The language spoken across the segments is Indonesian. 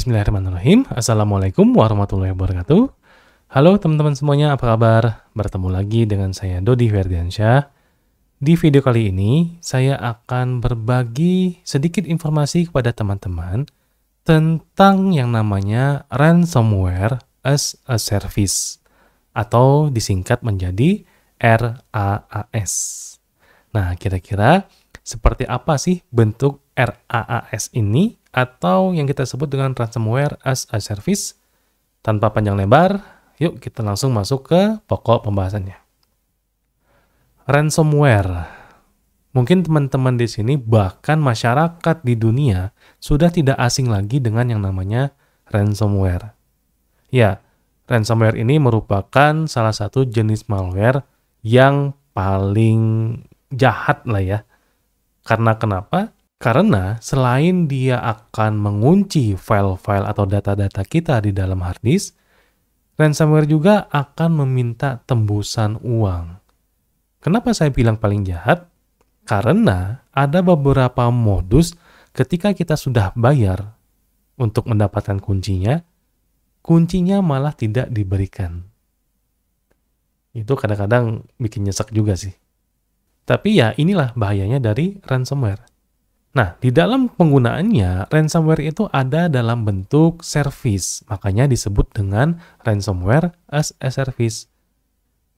Bismillahirrahmanirrahim. Assalamualaikum warahmatullahi wabarakatuh. Halo teman-teman semuanya, apa kabar? Bertemu lagi dengan saya Dodi Ferdiansyah. Di video kali ini, saya akan berbagi sedikit informasi kepada teman-teman tentang yang namanya ransomware as a service atau disingkat menjadi RAAS. Nah, kira-kira seperti apa sih bentuk RAAS ini atau yang kita sebut dengan ransomware as a service? Tanpa panjang lebar, yuk kita langsung masuk ke pokok pembahasannya. Ransomware. Mungkin teman-teman di sini bahkan masyarakat di dunia sudah tidak asing lagi dengan yang namanya ransomware. Ya, ransomware ini merupakan salah satu jenis malware yang paling jahat lah ya karena kenapa? Karena selain dia akan mengunci file-file atau data-data kita di dalam hard ransomware juga akan meminta tembusan uang. Kenapa saya bilang paling jahat? Karena ada beberapa modus ketika kita sudah bayar untuk mendapatkan kuncinya, kuncinya malah tidak diberikan. Itu kadang-kadang bikin nyesek juga sih. Tapi ya inilah bahayanya dari ransomware. Nah, di dalam penggunaannya, ransomware itu ada dalam bentuk service, makanya disebut dengan ransomware as a service.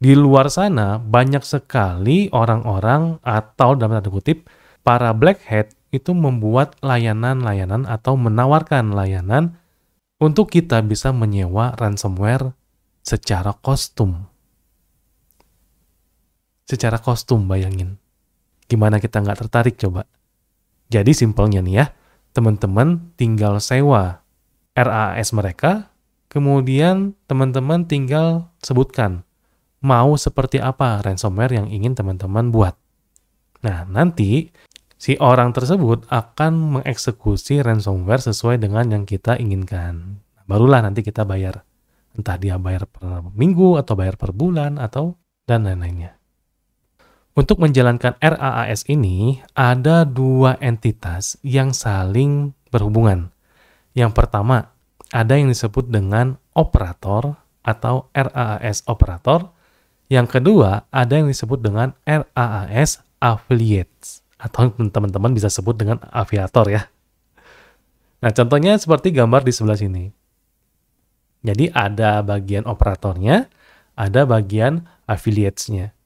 Di luar sana, banyak sekali orang-orang atau dalam tanda kutip, para black hat itu membuat layanan-layanan atau menawarkan layanan untuk kita bisa menyewa ransomware secara kostum secara kostum bayangin. Gimana kita nggak tertarik coba? Jadi simpelnya nih ya, teman-teman tinggal sewa RAS mereka, kemudian teman-teman tinggal sebutkan mau seperti apa ransomware yang ingin teman-teman buat. Nah, nanti si orang tersebut akan mengeksekusi ransomware sesuai dengan yang kita inginkan. Barulah nanti kita bayar. Entah dia bayar per minggu atau bayar per bulan atau dan lain-lainnya. Untuk menjalankan RAAS ini, ada dua entitas yang saling berhubungan. Yang pertama, ada yang disebut dengan operator atau RAAS operator. Yang kedua, ada yang disebut dengan RAAS affiliates atau teman-teman bisa sebut dengan aviator ya. Nah, contohnya seperti gambar di sebelah sini. Jadi ada bagian operatornya, ada bagian affiliates-nya.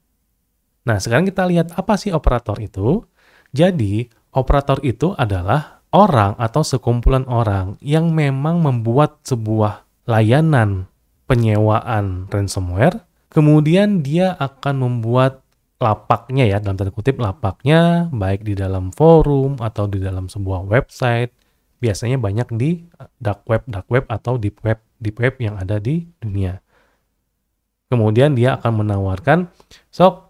Nah, sekarang kita lihat apa sih operator itu. Jadi, operator itu adalah orang atau sekumpulan orang yang memang membuat sebuah layanan penyewaan ransomware, kemudian dia akan membuat lapaknya ya, dalam tanda kutip lapaknya, baik di dalam forum atau di dalam sebuah website, biasanya banyak di dark web, dark web atau deep web, deep web yang ada di dunia. Kemudian dia akan menawarkan, sok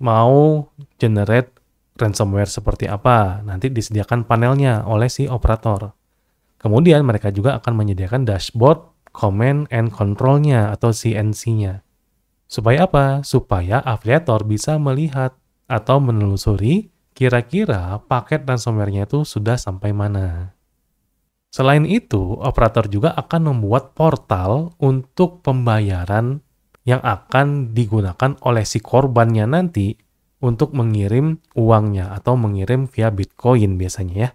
mau generate ransomware seperti apa. Nanti disediakan panelnya oleh si operator. Kemudian mereka juga akan menyediakan dashboard command and controlnya atau CNC-nya. Supaya apa? Supaya afiliator bisa melihat atau menelusuri kira-kira paket ransomware-nya itu sudah sampai mana. Selain itu, operator juga akan membuat portal untuk pembayaran yang akan digunakan oleh si korbannya nanti untuk mengirim uangnya atau mengirim via Bitcoin biasanya ya.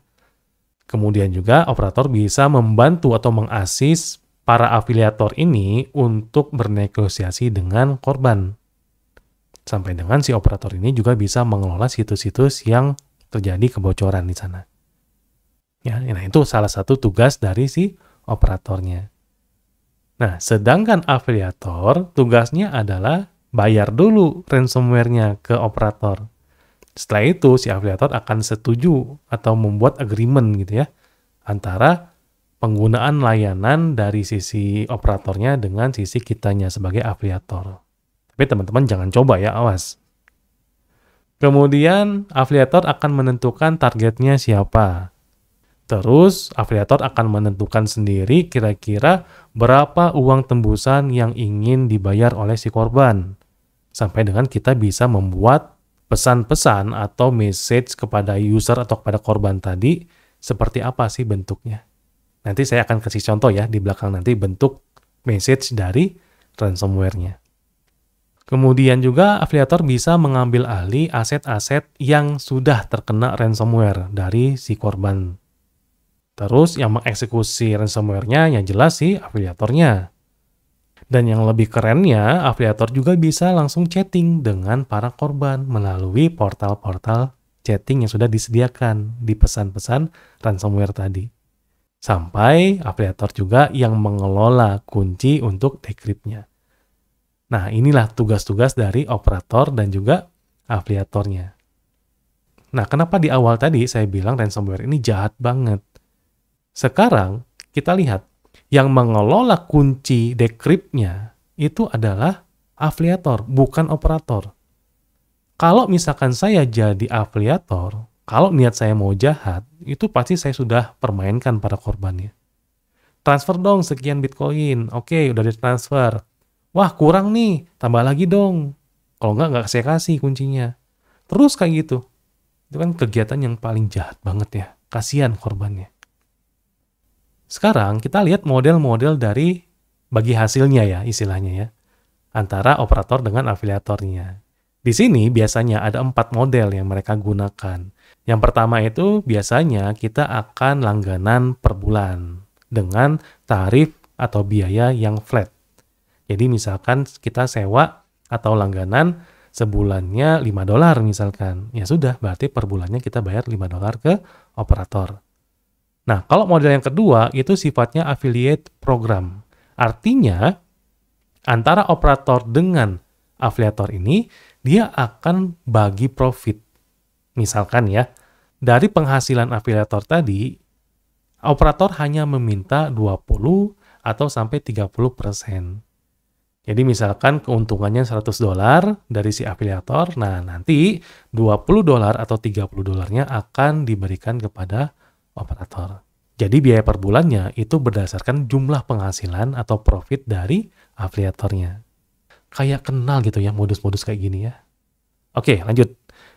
Kemudian juga operator bisa membantu atau mengasis para afiliator ini untuk bernegosiasi dengan korban. Sampai dengan si operator ini juga bisa mengelola situs-situs yang terjadi kebocoran di sana. Ya, nah itu salah satu tugas dari si operatornya. Nah, sedangkan afiliator tugasnya adalah bayar dulu ransomware-nya ke operator. Setelah itu si afiliator akan setuju atau membuat agreement gitu ya antara penggunaan layanan dari sisi operatornya dengan sisi kitanya sebagai afiliator. Tapi teman-teman jangan coba ya, awas. Kemudian afiliator akan menentukan targetnya siapa. Terus, afiliator akan menentukan sendiri kira-kira berapa uang tembusan yang ingin dibayar oleh si korban. Sampai dengan kita bisa membuat pesan-pesan atau message kepada user atau kepada korban tadi seperti apa sih bentuknya. Nanti saya akan kasih contoh ya di belakang nanti bentuk message dari ransomware-nya. Kemudian juga afiliator bisa mengambil alih aset-aset yang sudah terkena ransomware dari si korban Terus yang mengeksekusi ransomware-nya yang jelas sih afiliatornya. Dan yang lebih kerennya, afiliator juga bisa langsung chatting dengan para korban melalui portal-portal chatting yang sudah disediakan di pesan-pesan ransomware tadi. Sampai afiliator juga yang mengelola kunci untuk dekripnya. Nah, inilah tugas-tugas dari operator dan juga afiliatornya. Nah, kenapa di awal tadi saya bilang ransomware ini jahat banget? Sekarang kita lihat yang mengelola kunci dekripnya itu adalah afiliator, bukan operator. Kalau misalkan saya jadi afiliator, kalau niat saya mau jahat, itu pasti saya sudah permainkan para korbannya. Transfer dong sekian Bitcoin, oke udah ditransfer. Wah kurang nih, tambah lagi dong. Kalau nggak, nggak saya kasih kuncinya. Terus kayak gitu. Itu kan kegiatan yang paling jahat banget ya. Kasihan korbannya. Sekarang kita lihat model-model dari bagi hasilnya ya istilahnya ya antara operator dengan afiliatornya. Di sini biasanya ada empat model yang mereka gunakan. Yang pertama itu biasanya kita akan langganan per bulan dengan tarif atau biaya yang flat. Jadi misalkan kita sewa atau langganan sebulannya 5 dolar misalkan. Ya sudah, berarti per bulannya kita bayar 5 dolar ke operator. Nah, kalau model yang kedua itu sifatnya affiliate program. Artinya, antara operator dengan afiliator ini, dia akan bagi profit. Misalkan ya, dari penghasilan afiliator tadi, operator hanya meminta 20 atau sampai 30 persen. Jadi misalkan keuntungannya 100 dolar dari si afiliator, nah nanti 20 dolar atau 30 dolarnya akan diberikan kepada operator. Jadi biaya per bulannya itu berdasarkan jumlah penghasilan atau profit dari afiliatornya. Kayak kenal gitu ya modus-modus kayak gini ya. Oke lanjut.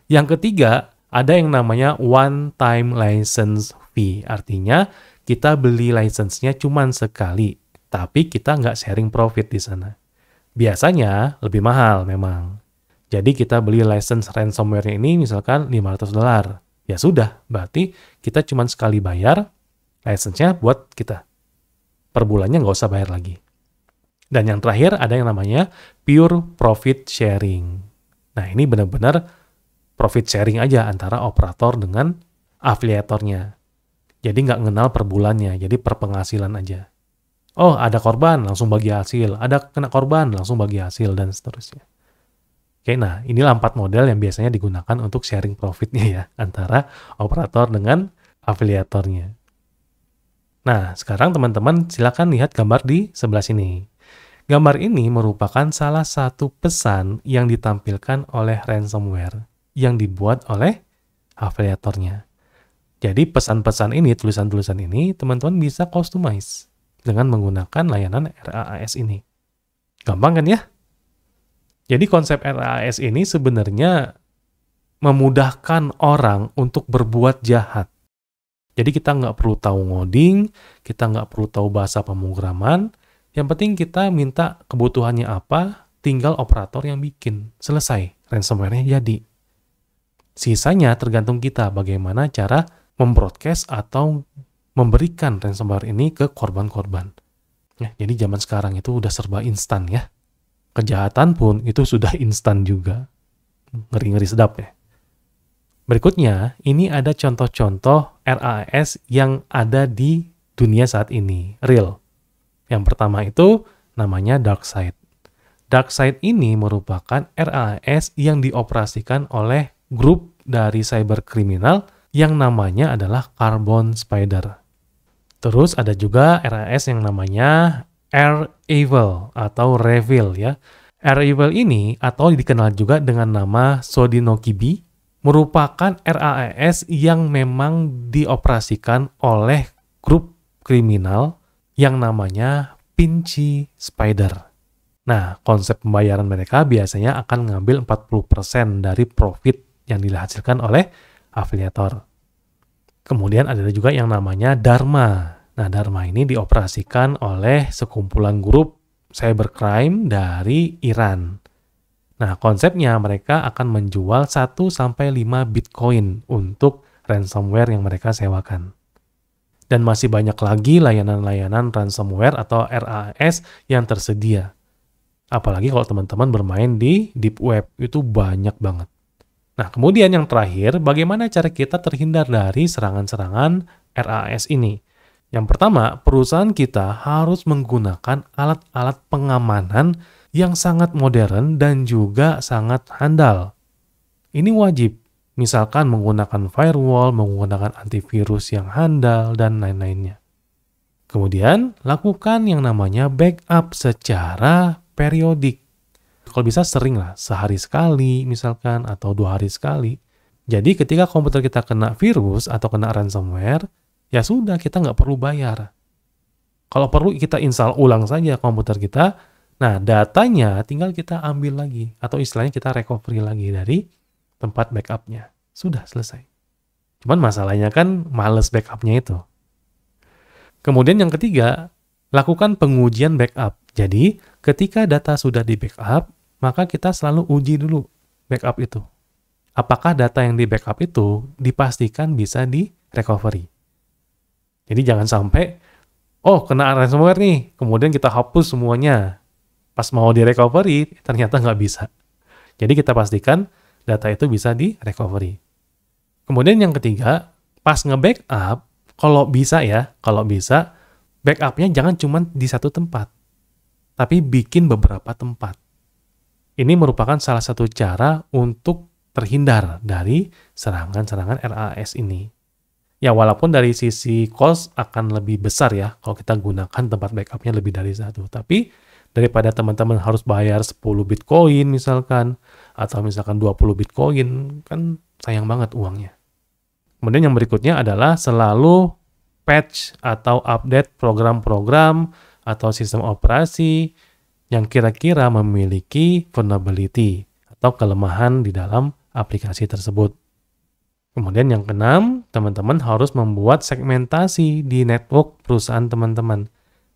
Yang ketiga ada yang namanya one time license fee. Artinya kita beli license-nya cuma sekali, tapi kita nggak sharing profit di sana. Biasanya lebih mahal memang. Jadi kita beli license ransomware ini misalkan 500 dolar ya sudah, berarti kita cuma sekali bayar license-nya buat kita. Per bulannya nggak usah bayar lagi. Dan yang terakhir ada yang namanya pure profit sharing. Nah ini benar-benar profit sharing aja antara operator dengan afiliatornya. Jadi nggak kenal per bulannya, jadi per penghasilan aja. Oh ada korban, langsung bagi hasil. Ada kena korban, langsung bagi hasil, dan seterusnya. Oke, nah ini empat model yang biasanya digunakan untuk sharing profitnya ya, antara operator dengan afiliatornya. Nah, sekarang teman-teman silakan lihat gambar di sebelah sini. Gambar ini merupakan salah satu pesan yang ditampilkan oleh ransomware yang dibuat oleh afiliatornya. Jadi pesan-pesan ini, tulisan-tulisan ini, teman-teman bisa customize dengan menggunakan layanan RAAS ini. Gampang kan ya? Jadi konsep RAS ini sebenarnya memudahkan orang untuk berbuat jahat. Jadi kita nggak perlu tahu ngoding, kita nggak perlu tahu bahasa pemrograman. Yang penting kita minta kebutuhannya apa, tinggal operator yang bikin. Selesai, ransomware-nya jadi. Sisanya tergantung kita bagaimana cara membroadcast atau memberikan ransomware ini ke korban-korban. Nah, jadi zaman sekarang itu udah serba instan ya kejahatan pun itu sudah instan juga. Ngeri-ngeri sedap ya. Berikutnya, ini ada contoh-contoh RAS yang ada di dunia saat ini, real. Yang pertama itu namanya dark side. Dark side ini merupakan RAS yang dioperasikan oleh grup dari cyber kriminal yang namanya adalah Carbon Spider. Terus ada juga RAS yang namanya Air Evil atau Revil ya. Air Evil ini atau dikenal juga dengan nama Sodinokibi merupakan RAS e yang memang dioperasikan oleh grup kriminal yang namanya Pinchy Spider. Nah, konsep pembayaran mereka biasanya akan mengambil 40% dari profit yang dihasilkan oleh afiliator. Kemudian ada juga yang namanya Dharma. Nah, Dharma ini dioperasikan oleh sekumpulan grup cybercrime dari Iran. Nah, konsepnya mereka akan menjual 1 sampai 5 Bitcoin untuk ransomware yang mereka sewakan. Dan masih banyak lagi layanan-layanan ransomware atau RAS yang tersedia. Apalagi kalau teman-teman bermain di deep web, itu banyak banget. Nah, kemudian yang terakhir, bagaimana cara kita terhindar dari serangan-serangan RAS ini? Yang pertama, perusahaan kita harus menggunakan alat-alat pengamanan yang sangat modern dan juga sangat handal. Ini wajib, misalkan menggunakan firewall, menggunakan antivirus yang handal, dan lain-lainnya. Kemudian, lakukan yang namanya backup secara periodik. Kalau bisa sering lah, sehari sekali misalkan, atau dua hari sekali. Jadi ketika komputer kita kena virus atau kena ransomware, ya sudah kita nggak perlu bayar. Kalau perlu kita install ulang saja komputer kita. Nah, datanya tinggal kita ambil lagi atau istilahnya kita recovery lagi dari tempat backupnya. Sudah selesai. Cuman masalahnya kan males backupnya itu. Kemudian yang ketiga, lakukan pengujian backup. Jadi, ketika data sudah di backup, maka kita selalu uji dulu backup itu. Apakah data yang di backup itu dipastikan bisa di recovery? Jadi jangan sampai, oh kena ransomware nih, kemudian kita hapus semuanya. Pas mau di recovery, ternyata nggak bisa. Jadi kita pastikan data itu bisa di recovery. Kemudian yang ketiga, pas nge-backup, kalau bisa ya, kalau bisa, backupnya jangan cuma di satu tempat, tapi bikin beberapa tempat. Ini merupakan salah satu cara untuk terhindar dari serangan-serangan RAS ini. Ya walaupun dari sisi cost akan lebih besar ya kalau kita gunakan tempat backupnya lebih dari satu. Tapi daripada teman-teman harus bayar 10 Bitcoin misalkan atau misalkan 20 Bitcoin kan sayang banget uangnya. Kemudian yang berikutnya adalah selalu patch atau update program-program atau sistem operasi yang kira-kira memiliki vulnerability atau kelemahan di dalam aplikasi tersebut. Kemudian yang keenam, teman-teman harus membuat segmentasi di network perusahaan teman-teman.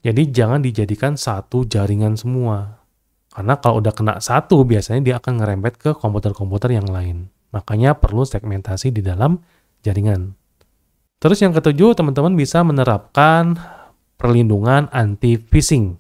Jadi jangan dijadikan satu jaringan semua. Karena kalau udah kena satu, biasanya dia akan ngerempet ke komputer-komputer yang lain. Makanya perlu segmentasi di dalam jaringan. Terus yang ketujuh, teman-teman bisa menerapkan perlindungan anti-phishing.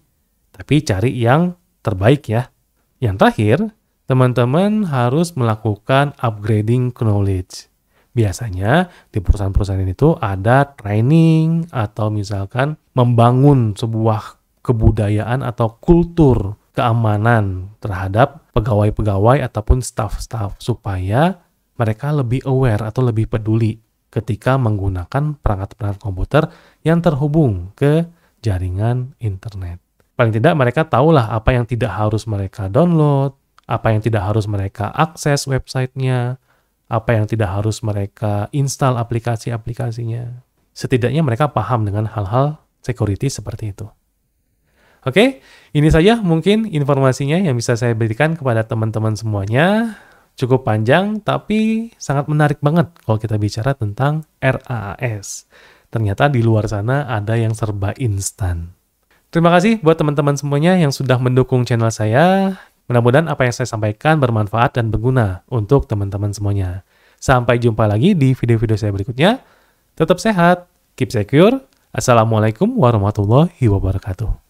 Tapi cari yang terbaik ya. Yang terakhir, teman-teman harus melakukan upgrading knowledge. Biasanya di perusahaan-perusahaan itu ada training atau misalkan membangun sebuah kebudayaan atau kultur keamanan terhadap pegawai-pegawai ataupun staff-staff supaya mereka lebih aware atau lebih peduli ketika menggunakan perangkat-perangkat komputer yang terhubung ke jaringan internet. Paling tidak mereka tahulah apa yang tidak harus mereka download, apa yang tidak harus mereka akses websitenya, apa yang tidak harus mereka install aplikasi-aplikasinya. Setidaknya mereka paham dengan hal-hal security seperti itu. Oke, ini saja mungkin informasinya yang bisa saya berikan kepada teman-teman semuanya. Cukup panjang, tapi sangat menarik banget kalau kita bicara tentang RAAS. Ternyata di luar sana ada yang serba instan. Terima kasih buat teman-teman semuanya yang sudah mendukung channel saya. Mudah-mudahan apa yang saya sampaikan bermanfaat dan berguna untuk teman-teman semuanya. Sampai jumpa lagi di video-video saya berikutnya. Tetap sehat, keep secure. Assalamualaikum warahmatullahi wabarakatuh.